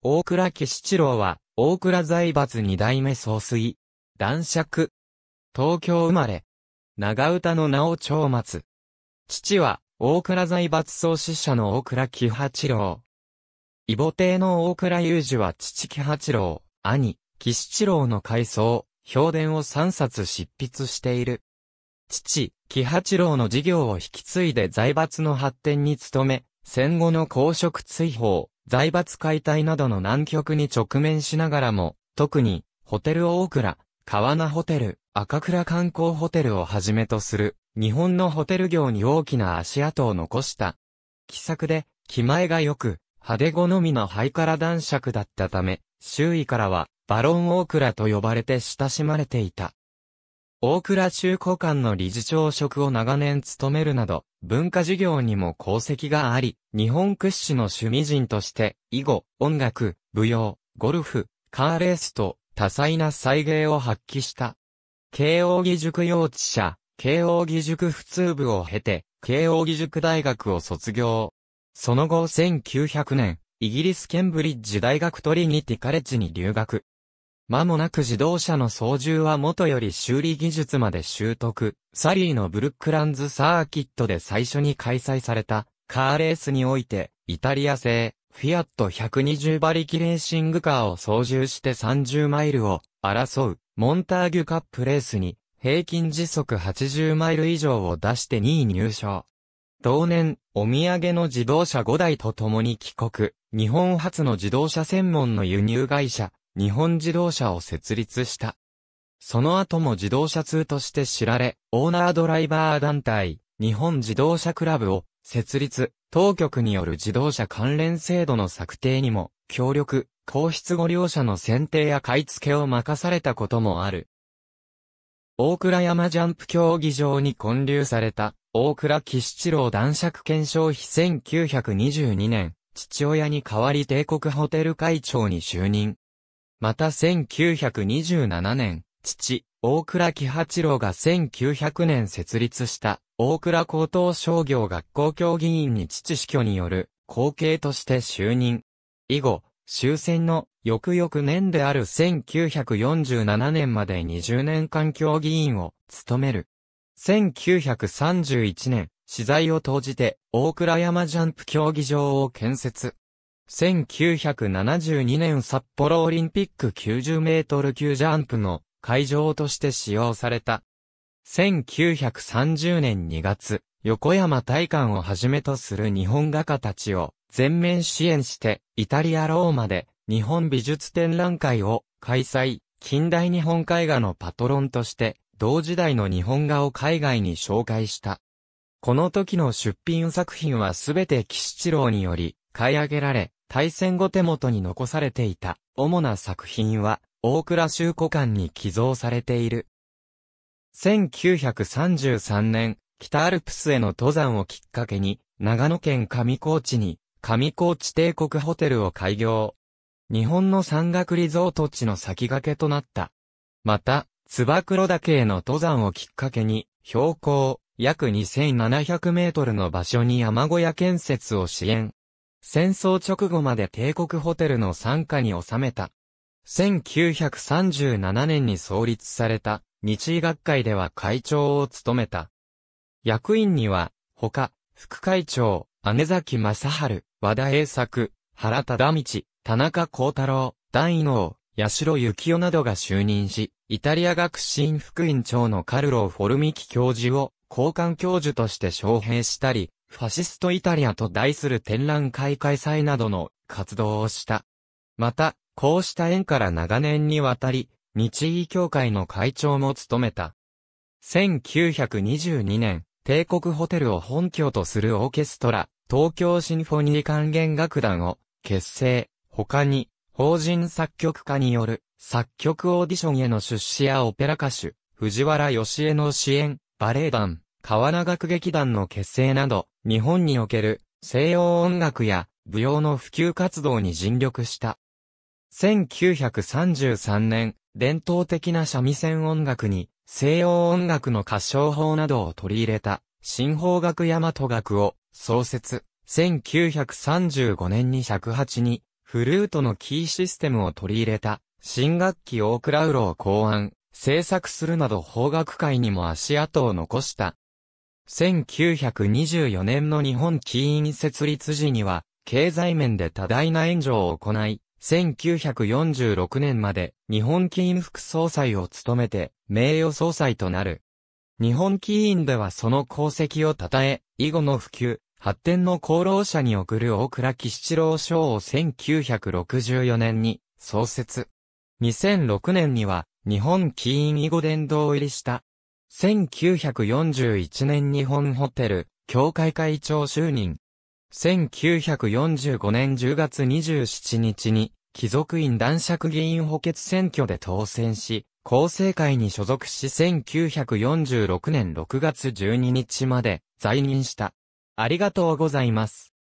大倉喜七郎は、大倉財閥二代目総帥。男爵。東京生まれ。長唄の名を長松。父は、大倉財閥創始者の大倉喜八郎。異母帝の大倉雄二は父喜八郎、兄、喜七郎の回想、評伝を三冊執筆している。父、喜八郎の事業を引き継いで財閥の発展に努め、戦後の公職追放、財閥解体などの難局に直面しながらも、特に、ホテル大倉、川名ホテル、赤倉観光ホテルをはじめとする、日本のホテル業に大きな足跡を残した。気さくで、気前が良く、派手好みのハイカラ男爵だったため、周囲からは、バロン大倉と呼ばれて親しまれていた。大倉中古館の理事長職を長年務めるなど、文化事業にも功績があり、日本屈指の趣味人として、囲碁、音楽、舞踊、ゴルフ、カーレースと多彩な才芸を発揮した。慶応義塾幼稚舎、慶応義塾普通部を経て、慶応義塾大学を卒業。その後1900年、イギリスケンブリッジ大学トリニティカレッジに留学。間もなく自動車の操縦は元より修理技術まで習得。サリーのブルックランズサーキットで最初に開催されたカーレースにおいて、イタリア製フィアット120馬力レーシングカーを操縦して30マイルを争うモンターギュカップレースに平均時速80マイル以上を出して2位入賞。同年、お土産の自動車5台と共に帰国、日本初の自動車専門の輸入会社、日本自動車を設立した。その後も自動車通として知られ、オーナードライバー団体、日本自動車クラブを設立、当局による自動車関連制度の策定にも、協力、皇室ご両者の選定や買い付けを任されたこともある。大倉山ジャンプ競技場に建立された、大倉騎七郎男爵検証費1922年、父親に代わり帝国ホテル会長に就任。また1927年、父、大倉喜八郎が1900年設立した大倉高等商業学校協議員に父死去による後継として就任。以後、終戦の翌々年である1947年まで20年間協議員を務める。1931年、資材を投じて大倉山ジャンプ競技場を建設。1972年札幌オリンピック90メートル級ジャンプの会場として使用された。1930年2月、横山大観をはじめとする日本画家たちを全面支援して、イタリアローマで日本美術展覧会を開催、近代日本絵画のパトロンとして、同時代の日本画を海外に紹介した。この時の出品作品はすべて岸七郎により買い上げられ、対戦後手元に残されていた主な作品は大倉修古館に寄贈されている。1933年、北アルプスへの登山をきっかけに、長野県上高地に、上高地帝国ホテルを開業。日本の山岳リゾート地の先駆けとなった。また、つば黒岳への登山をきっかけに、標高約2700メートルの場所に山小屋建設を支援。戦争直後まで帝国ホテルの参加に収めた。1937年に創立された日医学会では会長を務めた。役員には、他、副会長、姉崎正春、和田栄作、原忠道、田中幸太郎、大能、八代幸雄などが就任し、イタリア学新副院長のカルロ・フォルミキ教授を交換教授として招聘したり、ファシストイタリアと題する展覧会開催などの活動をした。また、こうした縁から長年にわたり、日医協会の会長も務めた。1922年、帝国ホテルを本拠とするオーケストラ、東京シンフォニー管弦楽団を結成。他に、法人作曲家による作曲オーディションへの出資やオペラ歌手、藤原義江の支援、バレエ団、河原楽劇団の結成など、日本における西洋音楽や舞踊の普及活動に尽力した。1933年、伝統的な三味線音楽に西洋音楽の歌唱法などを取り入れた新法学大和学を創設。1935年に尺八にフルートのキーシステムを取り入れた新学期オークラウロを考案、制作するなど法学界にも足跡を残した。1924年の日本起因設立時には、経済面で多大な援助を行い、1946年まで日本起因副総裁を務めて、名誉総裁となる。日本起因ではその功績を称え、以後の普及、発展の功労者に贈る大倉吉七郎賞を1964年に創設。2006年には日本起因囲碁殿堂入りした1941年日本ホテル、協会会長就任。1945年10月27日に、貴族院男爵議員補欠選挙で当選し、厚生会に所属し1946年6月12日まで在任した。ありがとうございます。